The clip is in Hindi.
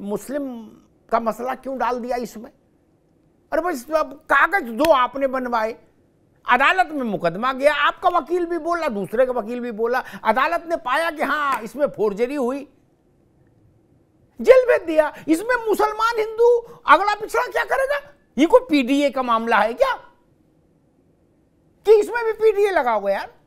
मुस्लिम का मसला क्यों डाल दिया इसमें अरे बस कागज दो आपने बनवाए अदालत में मुकदमा गया आपका वकील भी बोला दूसरे का वकील भी बोला अदालत ने पाया कि हाँ इसमें फोर्जरी हुई जेल भेज दिया इसमें मुसलमान हिंदू अगला पिछड़ा क्या करेगा ये कोई पीडीए का मामला है क्या कि इसमें भी पीडीए लगा हुआ यार